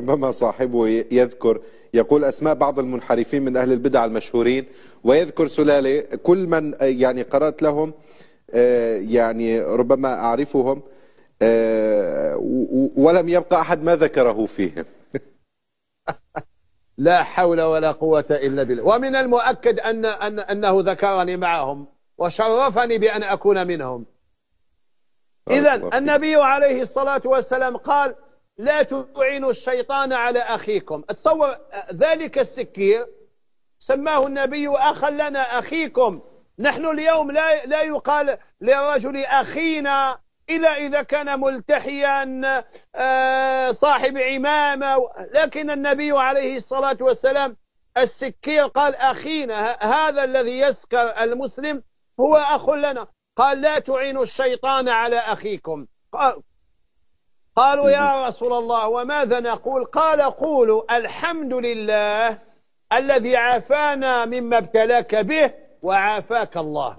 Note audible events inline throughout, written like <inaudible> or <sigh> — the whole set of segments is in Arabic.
ربما صاحبه يذكر يقول أسماء بعض المنحرفين من أهل البدع المشهورين ويذكر سلالة كل من آه، يعني قرأت لهم آه، يعني ربما أعرفهم آه، ولم يبقى أحد ما ذكره فيهم <laughs> لا حول ولا قوة إلا بالله ومن المؤكد أن, أن أنه ذكرني معهم وشرفني بأن أكون منهم إذا النبي عليه الصلاة والسلام قال لا تعينوا الشيطان على أخيكم أتصور ذلك السكير سماه النبي أخا لنا أخيكم نحن اليوم لا لا يقال لرجل أخينا إلا إذا كان ملتحيا آه، صاحب عمامة لكن النبي عليه الصلاة والسلام السكير قال أخينا هذا الذي يسكر المسلم هو أخ لنا قال لا تعينوا الشيطان على أخيكم قالوا يا رسول الله وماذا نقول قال قولوا الحمد لله الذي عافانا مما ابتلاك به وعافاك الله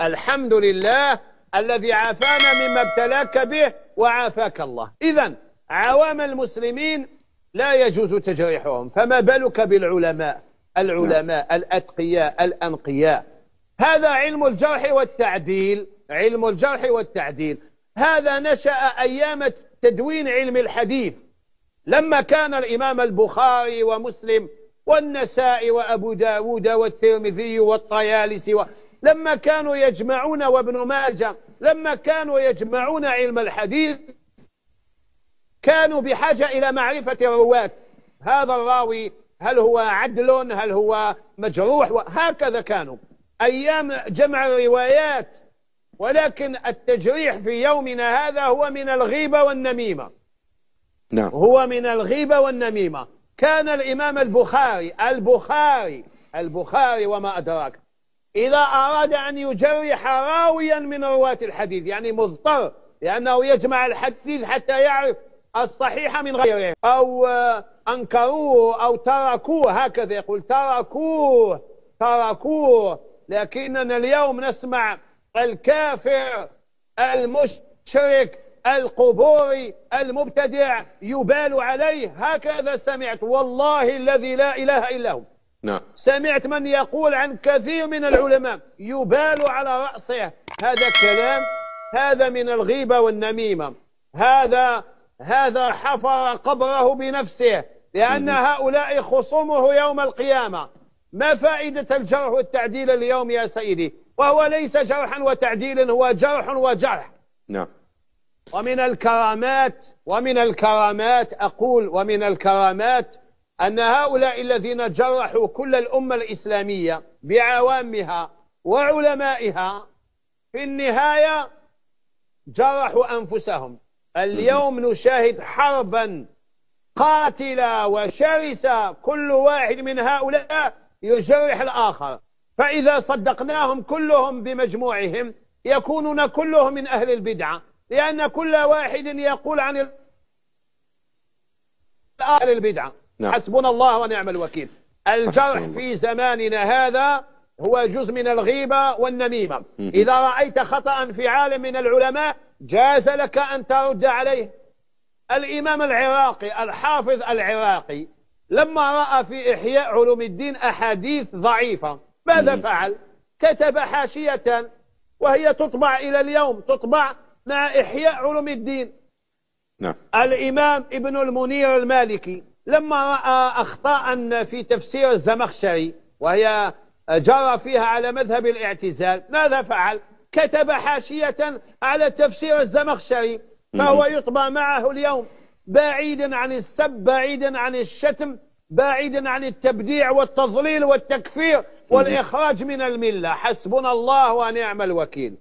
الحمد لله الذي عافانا مما ابتلاك به وعافاك الله إذا عوام المسلمين لا يجوز تجريحهم فما بالك بالعلماء العلماء نعم. الأتقياء الأنقياء هذا علم الجرح والتعديل علم الجرح والتعديل هذا نشأ أيام تدوين علم الحديث لما كان الإمام البخاري ومسلم والنسائي وأبو داود والترمذي والطيالسي و... لما كانوا يجمعون وابن ماجه لما كانوا يجمعون علم الحديث كانوا بحاجة إلى معرفة الرواة هذا الراوي هل هو عدل هل هو مجروح وهكذا كانوا أيام جمع الروايات ولكن التجريح في يومنا هذا هو من الغيبة والنميمة نعم هو من الغيبة والنميمة كان الإمام البخاري البخاري البخاري وما أدراك إذا أراد أن يجرح راويا من رواة الحديث يعني مضطر لأنه يجمع الحديث حتى يعرف الصحيح من غيره أو أنكروه أو تركوه هكذا يقول تركوه تركوه لكننا اليوم نسمع الكافر المشرك القبوري المبتدع يبال عليه هكذا سمعت والله الذي لا إله إلا هو نعم سمعت من يقول عن كثير من العلماء يبال على رأسه هذا كلام هذا من الغيبة والنميمة هذا هذا حفر قبره بنفسه لأن هؤلاء خصومه يوم القيامة ما فائدة الجرح والتعديل اليوم يا سيدي وهو ليس جرحا وتعديلا هو جرح وجرح نعم ومن الكرامات ومن الكرامات أقول ومن الكرامات أن هؤلاء الذين جرحوا كل الأمة الإسلامية بعوامها وعلمائها في النهاية جرحوا أنفسهم اليوم نشاهد حربا قاتلة وشرسة كل واحد من هؤلاء يجرح الآخر فإذا صدقناهم كلهم بمجموعهم يكونون كلهم من أهل البدعة لأن كل واحد يقول عن أهل البدعة نعم. حسبنا الله ونعم الوكيل الجرح في زماننا هذا هو جزء من الغيبة والنميمة إذا رأيت خطأ في عالم من العلماء جاز لك أن ترد عليه الإمام العراقي الحافظ العراقي لما رأى في إحياء علوم الدين أحاديث ضعيفة ماذا إيه. فعل كتب حاشية وهي تطبع إلى اليوم تطبع مع إحياء علوم الدين نعم. الإمام ابن المنير المالكي لما رأى أخطاء في تفسير الزمخشري وهي جرى فيها على مذهب الاعتزال ماذا فعل؟ كتب حاشية على تفسير الزمخشري فهو يطبع معه اليوم بعيدا عن السب بعيدا عن الشتم بعيدا عن التبديع والتضليل والتكفير والإخراج من الملة حسبنا الله ونعم الوكيل